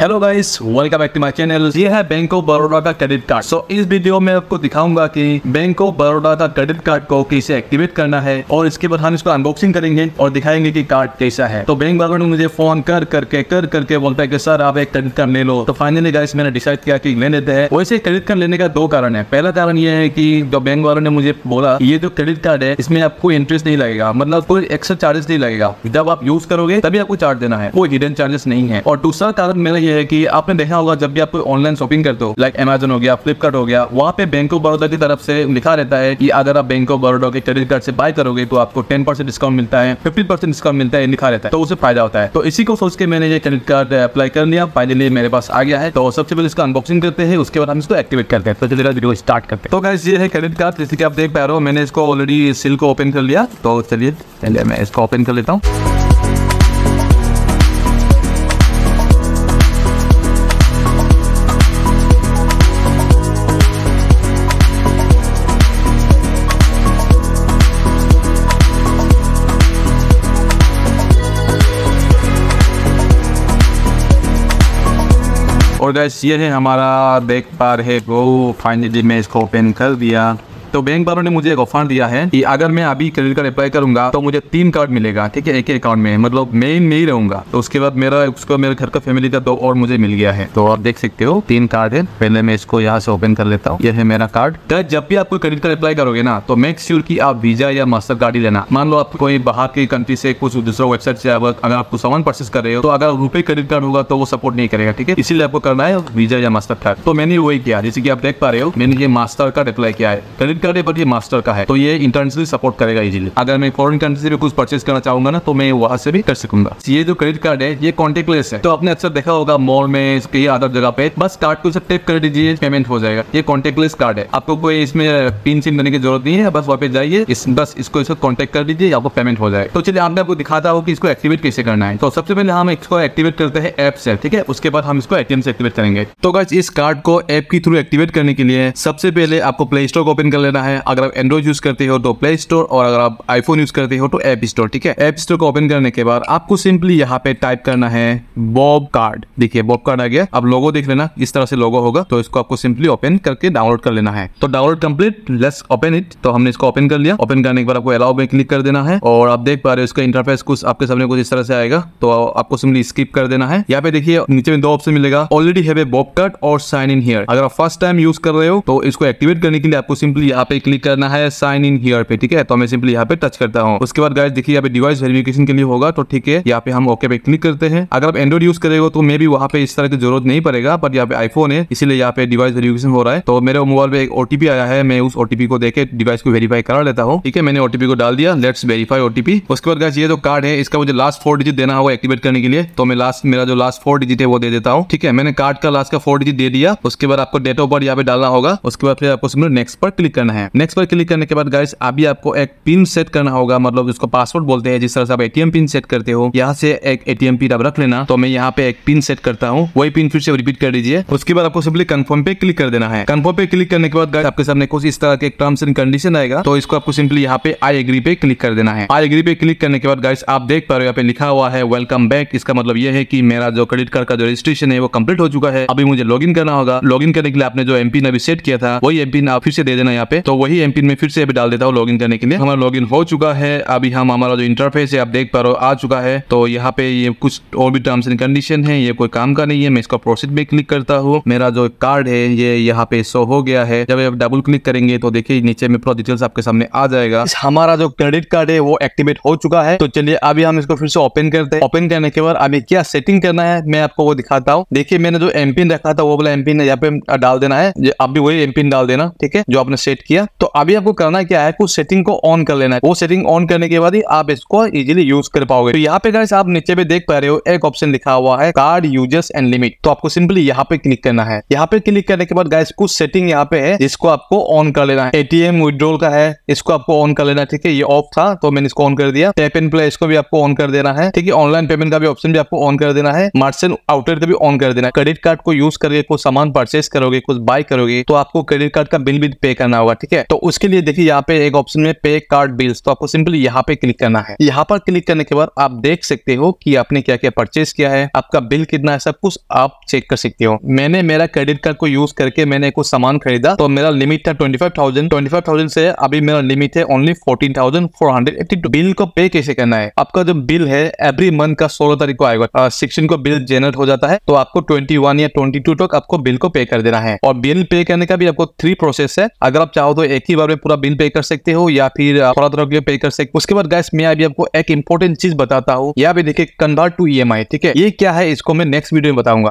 hello guys welcome back to my channel ये है bank of Baroda का क्रेडिट कार्ड सो इस वीडियो में आपको दिखाऊंगा कि बैंक ऑफ बड़ौदा का क्रेडिट कार्ड को कैसे एक्टिवेट करना है और इसके बाद हम इसको अनबॉक्सिंग करेंगे और दिखाएंगे कि कार्ड कैसा है तो बैंक वालों ने मुझे फोन कर करके कर करके बोलता है की सर आप एक क्रेडिट कार्ड ले लो तो फाइनली गाइस मैंने डिसाइड किया कि ले लेते हैं वैसे क्रेडिट कार्ड लेने का दो कारण है पहला कारण ये है की जो बैंक वालों ने मुझे बोला ये जो क्रेडिट कार्ड है इसमें आपको इंटरेस्ट नहीं लगेगा मतलब कोई एक्स्ट्रा चार्जेस नहीं लगेगा जब आप यूज करोगे तभी आपको चार्ज देना है कोई हिडन चार्जेस नहीं है और दूसरा कारण मेरा ये है कि आपने देखा होगा जब भी आप कोई ऑनलाइन शॉपिंग करते हो लाइक अमेजन हो गया फ्लिपकार्ट हो गया वहाँ पे बैंक ऑफ बड़ौदा की तरफ से लिखा रहता है कि अगर आप बैंक ऑफ बड़ौदा के क्रेडिट कार्ड से बाय करोगे तो आपको टेन परसेंट डिस्काउंट मिलता है फिफ्टी परसेंट डिस्काउंट मिलता है लिखा रहता है तो उसे फायदा होता है तो इसी को सोच के मैंने ये क्रेडिट कार्ड अप्लाई कर लिया फाइनली मेरे पास आ गया है तो सबसे पहले इसका अनबॉक्सिंग करते हैं उसके बाद हम इसको एक्टिवेट करते हैं तो चलिए वीडियो स्टार्ट करते हैं तो गाइस ये है क्रेडिट कार्ड जैसे कि आप देख पा रहे हो मैंने इसको ऑलरेडी सिल को ओपन कर लिया तो चलिए चलिए मैं इसको ओपन कर लेता हूँ और गैस ये है हमारा बैक पार है वो फाइनली मैं इसको ओपन कर दिया तो बैंक वालों ने मुझे एक ऑफर दिया है कि अगर मैं अभी क्रेडिट कार्ड अप्लाई करूंगा तो मुझे तीन कार्ड मिलेगा ठीक है एक ही अकाउंट में मतलब मैं में ही रहूंगा तो उसके बाद मेरा उसको मेरे घर का फैमिली का दो और मुझे मिल गया है तो आप देख सकते हो तीन कार्ड है पहले मैं इसको यहाँ से ओपन कर लेता हूँ यह है मेरा कार्ड तो जब भी आपको क्रेडिट कार्ड अप्लाई करोगे ना तो मेक श्योर की आप वीजा या मास्टर कार्ड ही लेना मान लो आप कोई बाहर की कंट्री से कुछ दूसरा वेबसाइट से अगर आपको सामान परचेस कर रहे हो तो अगर रुपए क्रेडिट कार्ड होगा तो वो सपोर्ट नहीं करेगा ठीक है इसीलिए आपको करना है वीजा या मास्टर कार्ड तो मैंने वही किया जैसे कि आप देख पा रहे हो मैंने ये मास्टर कार्ड अप्लाई किया है क्रेडिट प्रिंटर है बट मास्टर का है तो ये इंटरनेशनली सपोर्ट करेगा इजिली अगर मैं फॉरन कंट्री से भी कुछ परचेज करना चाहूंगा ना तो मैं वहां से भी कर सकूंगा ये जो क्रेडिट कार्ड है ये कॉन्टेक्टलेस है तो आपने अक्सर देखा होगा मॉल में कई अदर जगह पे बस कार्ड को टेप कर दीजिए पेमेंट हो जाएगा ये कॉन्टेक्टलेस कार्ड है आपको कोई इसमें पिन सिम देने की जरूरत नहीं है बस वहाँ पे जाइए इस बस इसको इसको कॉन्टेक्ट कर दीजिए आपको पेमेंट हो जाए तो चलिए आपने आपको दिखाता हो कि इसको एक्टिवेट कैसे करना है तो सबसे पहले हम इसको एक्टिवेट करते हैं ऐप से ठीक है उसके बाद हम इसको एटीएम से एक्टिवेट करेंगे तो गाइज इस कार्ड को ऐप के थ्रू एक्टिवेट करने के लिए सबसे पहले आपको प्ले स्टोर ओपन कर लेना है अगर आप एंड्रॉइड यूज करते हो तो प्ले स्टोर और अगर आप आईफोन यूज करते हो तो एप स्टोर ठीक है एप स्टोर को ओपन करने के बाद आपको सिंपली यहाँ पे टाइप करना है बॉब कार्ड देखिए बॉब कार्ड आ गया अब लोगो देख लेना इस तरह से लोगो होगा तो इसको आपको सिंपली ओपन करके डाउनलोड कर लेना है तो download complete let's open it तो हमने इसको ओपन कर लिया ओपन करने के बाद आपको अलाउ में क्लिक कर देना है और आप देख पा रहे हो इसका इंटरफेस कुछ आपके सामने कुछ इस तरह से आएगा तो आपको सिंपली स्किप कर देना है यहाँ पे देखिए नीचे में दो ऑप्शन मिलेगा ऑलरेडी है बॉब कार्ड और साइन इन हेयर अगर आप फर्स्ट टाइम यूज कर रहे हो तो इसको एक्टिवेट करने के लिए आपको सिंपली यहाँ पे क्लिक करना है साइन इन हियर पे ठीक है तो मैं सिंपली यहाँ पे टच करता हूँ उसके बाद गाइड देखिए यहाँ पे डिवाइस वेरिफिकेशन के लिए होगा तो ठीक है यहाँ पे हम ओके पे क्लिक करते हैं अगर आप एंड्रॉइड यूज करेगा तो मे भी वहाँ पे इस तरह की जरूरत नहीं पड़ेगा बट यहाँ पे आईफोन है इसलिए यहाँ पे डिवाइस वेरिफिकेशन हो रहा है तो मेरे मोबाइल पे एक ओटीपी आया है मैं उस ओटीपी को देखे डिवाइस को वेरीफाई करा लेता हूँ ठीक है मैंने ओटीपी को डाल दिया लेट्स वेरीफाई ओटीपी उसके बाद गाइस ये जो कार्ड है इसका मुझे लास्ट फोर डिजिट देना होगा एक्टिवेट करने के लिए तो मैं लास्ट मेरा जो लास्ट फोर डिजिट है वो दे देता हूँ ठीक है मैंने कार्ड का लास्ट का फोर डिजिट दे दिया उसके बाद आपको डेट ऑफ बर्थ यहाँ पे डालना होगा उसके बाद फिर आपको नेक्स्ट पर क्लिक करना करना है नेक्स्ट पर क्लिक करने के बाद गाइस अभी आपको एक पिन सेट करना होगा मतलब जिसको पासवर्ड बोलते हैं जिस तरह से आप एटीएम पिन सेट करते हो यहाँ से एक एटीएम पिन आप रख लेना तो मैं यहाँ पे एक पिन सेट करता हूँ वही पिन फिर से रिपीट कर दीजिए उसके बाद आपको सिंपली कंफर्म पे क्लिक कर देना है कंफर्म पे क्लिक करने के बाद गाइस आपके सामने कुछ इस तरह के टर्म्स एंड कंडीशन आएगा तो इसको आपको सिंपली यहाँ पे आई एग्री पे क्लिक कर देना है आई एग्री पे क्लिक करने के बाद गाइस आप देख पा रहे हो यहाँ पे लिखा हुआ है वेलकम बैक इसका मतलब यह है कि मेरा जो क्रेडिट कार्ड का जो रजिस्ट्रेशन है वो कंप्लीट हो चुका है अभी मुझे लॉग करना होगा लॉग करने के लिए आपने जो एमपिन अभी सेट किया था वही एमपिन आप फिर से दे देना यहाँ पे तो वही एम में फिर से अभी डाल देता हूँ लॉग करने के लिए हमारा लॉग हो चुका है अभी हम हमारा जो इंटरफेस है आप देख पा रहे हो आ चुका है तो यहाँ पे ये कुछ और भी टर्म्स एंड कंडीशन है ये कोई काम का नहीं है मैं इसका प्रोसेस में क्लिक करता हूँ मेरा जो कार्ड है ये यहाँ पे शो हो गया है जब आप डबल क्लिक करेंगे तो देखिए नीचे में पूरा डिटेल्स आपके सामने आ जाएगा हमारा जो क्रेडिट कार्ड है वो एक्टिवेट हो चुका है तो चलिए अभी हम इसको फिर से ओपन करते हैं ओपन करने के बाद अभी क्या सेटिंग करना है मैं आपको वो दिखाता हूँ देखिए मैंने जो एमपिन रखा था वो बोला एमपिन यहाँ पे डाल देना है अभी वही एमपिन डाल देना ठीक है जो आपने सेट सेट किया तो अभी आपको करना क्या है कुछ सेटिंग को ऑन कर लेना है वो सेटिंग ऑन करने के बाद ही आप इसको इजिली यूज कर पाओगे तो यहाँ पे गाइस आप नीचे पे देख पा रहे हो एक ऑप्शन लिखा हुआ है कार्ड यूजर्स एंड लिमिट तो आपको सिंपली यहाँ पे क्लिक करना है यहाँ पे क्लिक करने के बाद गाइस कुछ सेटिंग यहाँ पे है जिसको आपको ऑन कर लेना है एटीएम विड्रोल का है इसको आपको ऑन कर लेना है ठीक है ये ऑफ था तो मैंने इसको ऑन कर दिया टैप एंड प्ले इसको भी आपको ऑन कर देना है ठीक है ऑनलाइन पेमेंट का भी ऑप्शन भी आपको ऑन कर देना है मार्सेल आउटर का भी ऑन कर देना है क्रेडिट कार्ड को यूज करके कुछ सामान परचेस करोगे कुछ बाय करोगे तो आपको क्रेडिट कार्ड का बिल भी पे करना होगा होगा ठीक है तो उसके लिए देखिए यहाँ पे एक ऑप्शन में पे कार्ड बिल्स तो आपको सिंपली यहाँ पे क्लिक करना है यहाँ पर क्लिक करने के बाद आप देख सकते हो कि आपने क्या क्या परचेज किया है आपका बिल कितना है सब कुछ आप चेक कर सकते हो मैंने मेरा क्रेडिट कार्ड को यूज करके मैंने कुछ सामान खरीदा तो मेरा लिमिट था ट्वेंटी फाइव से अभी मेरा लिमिट है ओनली फोर्टीन बिल को पे कैसे करना है आपका जो बिल है एवरी मंथ का सोलह तारीख को आएगा सिक्सटीन को बिल जेनरेट हो जाता है तो आपको ट्वेंटी या ट्वेंटी टू तक आपको बिल को पे कर देना है और बिल पे करने का भी आपको थ्री प्रोसेस है अगर आप चाहो तो एक ही बार में पूरा बिल पे कर सकते हो या फिर थोड़ा थोड़ा के पे कर सकते हो उसके बाद गैस मैं अभी आपको एक इंपॉर्टेंट चीज बताता हूँ यहाँ पे देखिए कन्वर्ट टू ई ठीक है ये क्या है इसको मैं नेक्स्ट वीडियो में बताऊंगा